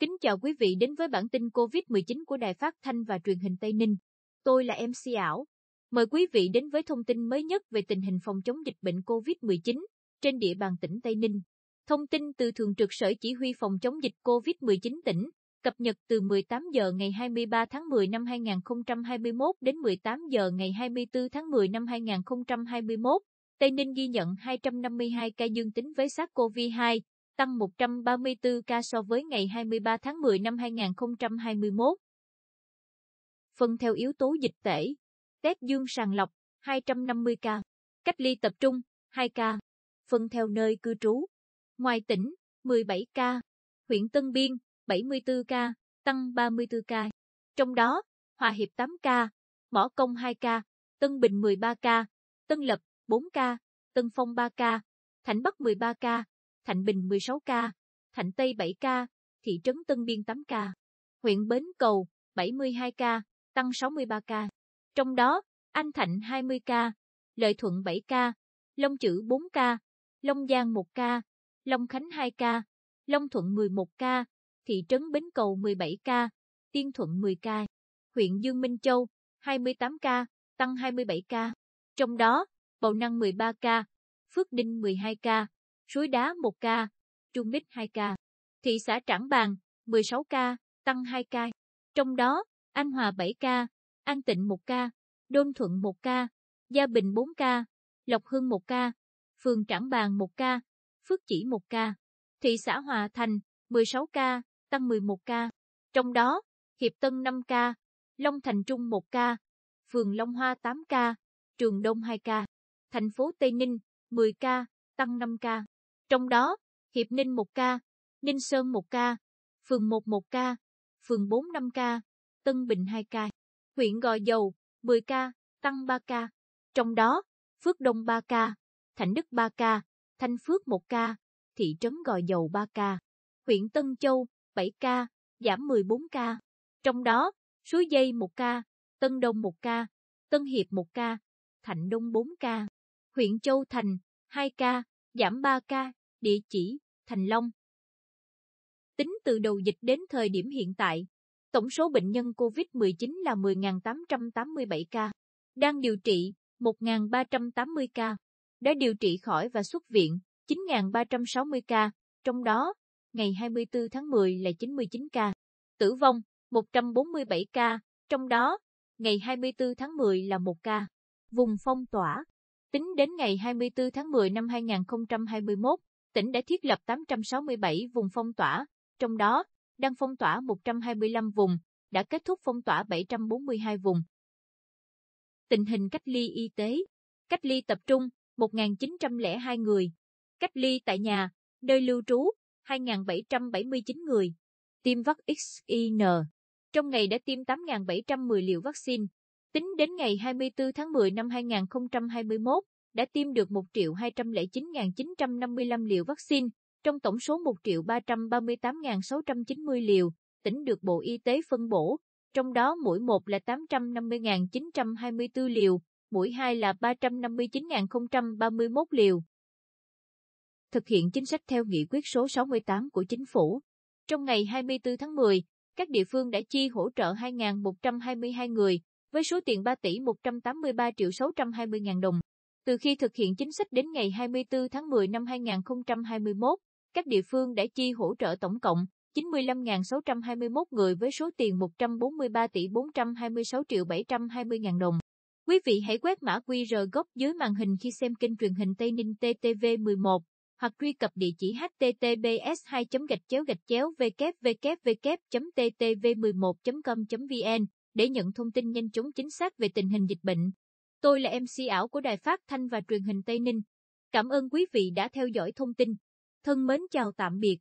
Kính chào quý vị đến với bản tin COVID-19 của Đài Phát Thanh và Truyền hình Tây Ninh. Tôi là MC ảo. Mời quý vị đến với thông tin mới nhất về tình hình phòng chống dịch bệnh COVID-19 trên địa bàn tỉnh Tây Ninh. Thông tin từ Thường trực Sở Chỉ huy Phòng chống dịch COVID-19 tỉnh, cập nhật từ 18 giờ ngày 23 tháng 10 năm 2021 đến 18 giờ ngày 24 tháng 10 năm 2021, Tây Ninh ghi nhận 252 ca dương tính với SARS-CoV-2, tăng 134 ca so với ngày 23 tháng 10 năm 2021. Phân theo yếu tố dịch tễ, test dương sàng lọc 250 ca, cách ly tập trung 2 ca, phân theo nơi cư trú, ngoài tỉnh 17 ca, huyện Tân Biên 74 ca, tăng 34 ca, trong đó Hòa Hiệp 8 ca, Mỏ Công 2 ca, Tân Bình 13 ca, Tân Lập 4 ca, Tân Phong 3 ca, Thạnh Bắc 13 ca, Thạnh Bình 16 ca, Thạnh Tây 7 ca, thị trấn Tân Biên 8 ca, huyện Bến Cầu 72 ca, tăng 63 ca. Trong đó, Anh Thạnh 20 ca, Lợi Thuận 7 ca, Long Chữ 4 ca, Long Giang 1 ca, Long Khánh 2 ca, Long Thuận 11 ca, thị trấn Bến Cầu 17 ca, Tiên Thuận 10 ca, huyện Dương Minh Châu 28 ca, tăng 27 ca. Trong đó, Bầu Năng 13 ca, Phước Đinh 12 ca, Suối Đá 1 ca, Trung Mít 2 ca, thị xã Trảng Bàng 16 ca, tăng 2 ca. Trong đó, An Hòa 7 ca, An Tịnh 1 ca, Đôn Thuận 1 ca, Gia Bình 4 ca, Lộc Hưng 1 ca, phường Trảng Bàng 1 ca, Phước Chỉ 1 ca, thị xã Hòa Thành 16 ca, tăng 11 ca. Trong đó, Hiệp Tân 5 ca, Long Thành Trung 1 ca, phường Long Hoa 8 ca, Trường Đông 2 ca, thành phố Tây Ninh 10 ca, tăng 5 ca. Trong đó, Hiệp Ninh 1 ca, Ninh Sơn 1 ca, phường 1 1 ca, phường 4 5 ca, Tân Bình 2 ca, huyện Gò Dầu 10 ca, tăng 3 ca. Trong đó, Phước Đông 3 ca, Thạnh Đức 3 ca, Thanh Phước 1 ca, thị trấn Gò Dầu 3 ca, huyện Tân Châu 7 ca, giảm 14 ca. Trong đó, Suối Dây 1 ca, Tân Đông 1 ca, Tân Hiệp 1 ca, Thạnh Đông 4 ca, huyện Châu Thành 2 ca, giảm 3 ca, địa chỉ, Thành Long. Tính từ đầu dịch đến thời điểm hiện tại, tổng số bệnh nhân COVID-19 là 10.887 ca, đang điều trị 1.380 ca, đã điều trị khỏi và xuất viện 9.360 ca, trong đó, ngày 24 tháng 10 là 99 ca, tử vong 147 ca, trong đó, ngày 24 tháng 10 là 1 ca, vùng phong tỏa Tính đến ngày 24 tháng 10 năm 2021, tỉnh đã thiết lập 867 vùng phong tỏa, trong đó, đang phong tỏa 125 vùng, đã kết thúc phong tỏa 742 vùng. Tình hình cách ly y tế Cách ly tập trung 1.902 người Cách ly tại nhà, nơi lưu trú 2.779 người Tiêm vắc XIN Trong ngày đã tiêm 8.710 liều vaccine, Tính đến ngày 24 tháng 10 năm 2021, đã tiêm được 1.209.955 liều vaccine, trong tổng số 1.338.690 liều, tỉnh được Bộ Y tế phân bổ, trong đó mũi 1 là 850.924 liều, mũi 2 là 359.031 liều. Thực hiện chính sách theo nghị quyết số 68 của chính phủ. Trong ngày 24 tháng 10, các địa phương đã chi hỗ trợ 2.122 người, với số tiền 3 tỷ 183 triệu 620 ngàn đồng. Từ khi thực hiện chính sách đến ngày 24 tháng 10 năm 2021, các địa phương đã chi hỗ trợ tổng cộng 95.621 người với số tiền 143 tỷ 426 triệu 720 ngàn đồng. Quý vị hãy quét mã QR góc dưới màn hình khi xem kênh truyền hình Tây Ninh TTV11 hoặc truy cập địa chỉ https 2 gạch chéo gạch chéo www.ttv11.com.vn để nhận thông tin nhanh chóng chính xác về tình hình dịch bệnh. Tôi là MC ảo của Đài Phát Thanh và Truyền hình Tây Ninh. Cảm ơn quý vị đã theo dõi thông tin. Thân mến chào tạm biệt.